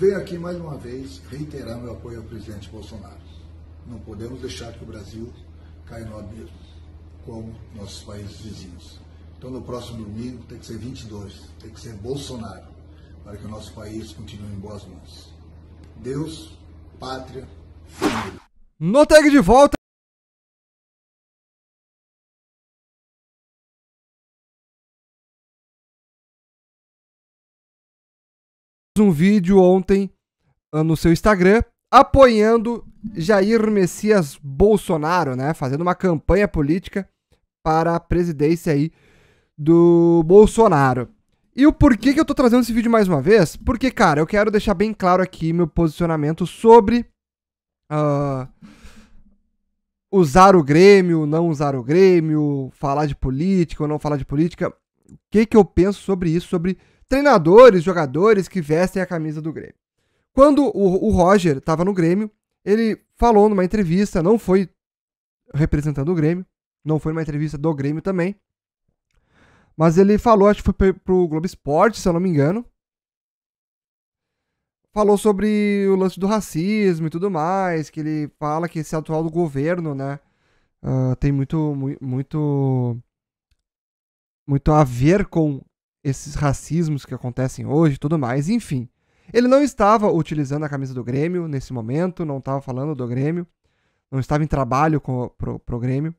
Venho aqui mais uma vez reiterar meu apoio ao presidente Bolsonaro. Não podemos deixar que o Brasil caia no abismo, como nossos países vizinhos. Então, no próximo domingo, tem que ser 22, tem que ser Bolsonaro, para que o nosso país continue em boas mãos. Deus, pátria, família. No tag de volta. um vídeo ontem ah, no seu Instagram apoiando Jair Messias Bolsonaro, né? Fazendo uma campanha política para a presidência aí do Bolsonaro. E o porquê que eu tô trazendo esse vídeo mais uma vez? Porque, cara, eu quero deixar bem claro aqui meu posicionamento sobre uh, usar o Grêmio, não usar o Grêmio, falar de política ou não falar de política. O que que eu penso sobre isso, sobre treinadores, jogadores que vestem a camisa do Grêmio. Quando o, o Roger estava no Grêmio, ele falou numa entrevista, não foi representando o Grêmio, não foi numa entrevista do Grêmio também, mas ele falou, acho que foi pro Globo Esporte, se eu não me engano, falou sobre o lance do racismo e tudo mais, que ele fala que esse atual do governo, né, uh, tem muito, muito, muito a ver com esses racismos que acontecem hoje e tudo mais, enfim. Ele não estava utilizando a camisa do Grêmio nesse momento, não estava falando do Grêmio, não estava em trabalho com, pro, pro Grêmio.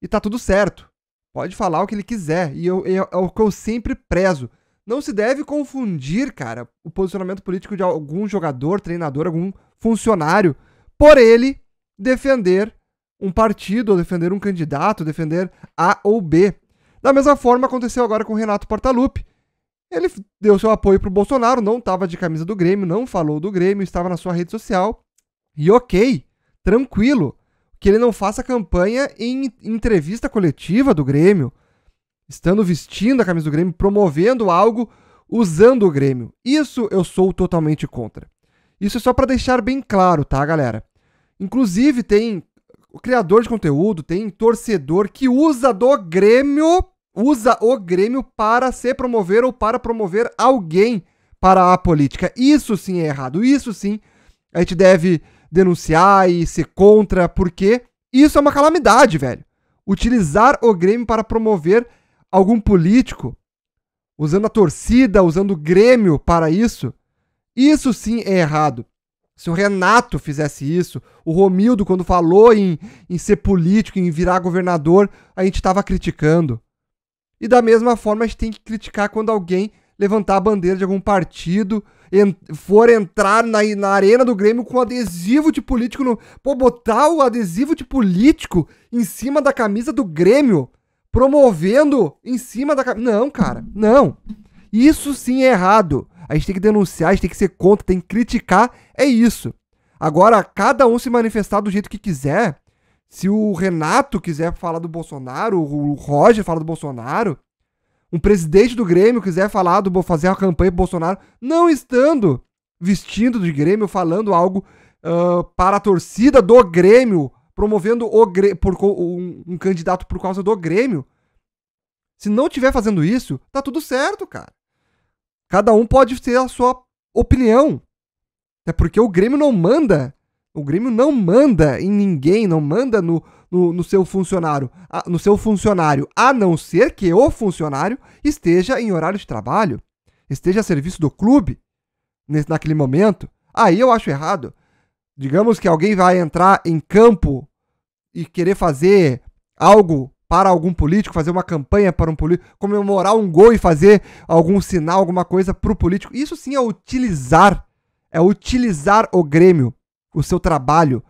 E tá tudo certo. Pode falar o que ele quiser. E eu, eu, é o que eu sempre prezo. Não se deve confundir, cara, o posicionamento político de algum jogador, treinador, algum funcionário, por ele defender um partido, ou defender um candidato, defender A ou B. Da mesma forma aconteceu agora com o Renato Portaluppi. Ele deu seu apoio para o Bolsonaro, não estava de camisa do Grêmio, não falou do Grêmio, estava na sua rede social. E ok, tranquilo, que ele não faça campanha em entrevista coletiva do Grêmio, estando vestindo a camisa do Grêmio, promovendo algo usando o Grêmio. Isso eu sou totalmente contra. Isso é só para deixar bem claro, tá, galera? Inclusive tem o criador de conteúdo, tem torcedor que usa do Grêmio usa o Grêmio para se promover ou para promover alguém para a política. Isso sim é errado. Isso sim a gente deve denunciar e ser contra, porque isso é uma calamidade, velho. Utilizar o Grêmio para promover algum político, usando a torcida, usando o Grêmio para isso, isso sim é errado. Se o Renato fizesse isso, o Romildo, quando falou em, em ser político, em virar governador, a gente estava criticando. E da mesma forma, a gente tem que criticar quando alguém levantar a bandeira de algum partido, for entrar na, na arena do Grêmio com adesivo de político no. Pô, botar o adesivo de político em cima da camisa do Grêmio, promovendo em cima da camisa. Não, cara, não. Isso sim é errado. A gente tem que denunciar, a gente tem que ser contra, tem que criticar. É isso. Agora, cada um se manifestar do jeito que quiser, se o Renato quiser falar do Bolsonaro, o Roger falar do Bolsonaro, um presidente do Grêmio quiser falar do fazer a campanha pro Bolsonaro, não estando vestindo de Grêmio, falando algo uh, para a torcida do Grêmio, promovendo o Grêmio, por, um, um candidato por causa do Grêmio. Se não tiver fazendo isso, tá tudo certo, cara. Cada um pode ter a sua opinião. É porque o Grêmio não manda o Grêmio não manda em ninguém, não manda no, no, no, seu funcionário, no seu funcionário, a não ser que o funcionário esteja em horário de trabalho, esteja a serviço do clube nesse, naquele momento. Aí eu acho errado. Digamos que alguém vai entrar em campo e querer fazer algo para algum político, fazer uma campanha para um político, comemorar um gol e fazer algum sinal, alguma coisa para o político. Isso sim é utilizar, é utilizar o Grêmio o seu trabalho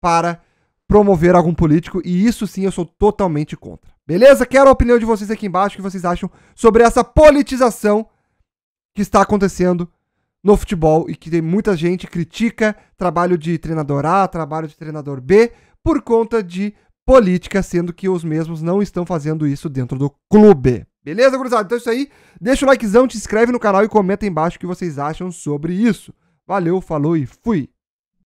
para promover algum político, e isso sim eu sou totalmente contra. Beleza? Quero a opinião de vocês aqui embaixo, o que vocês acham sobre essa politização que está acontecendo no futebol e que tem muita gente critica trabalho de treinador A, trabalho de treinador B, por conta de política, sendo que os mesmos não estão fazendo isso dentro do clube. Beleza, gurizada? Então é isso aí. Deixa o likezão, te inscreve no canal e comenta embaixo o que vocês acham sobre isso. Valeu, falou e fui!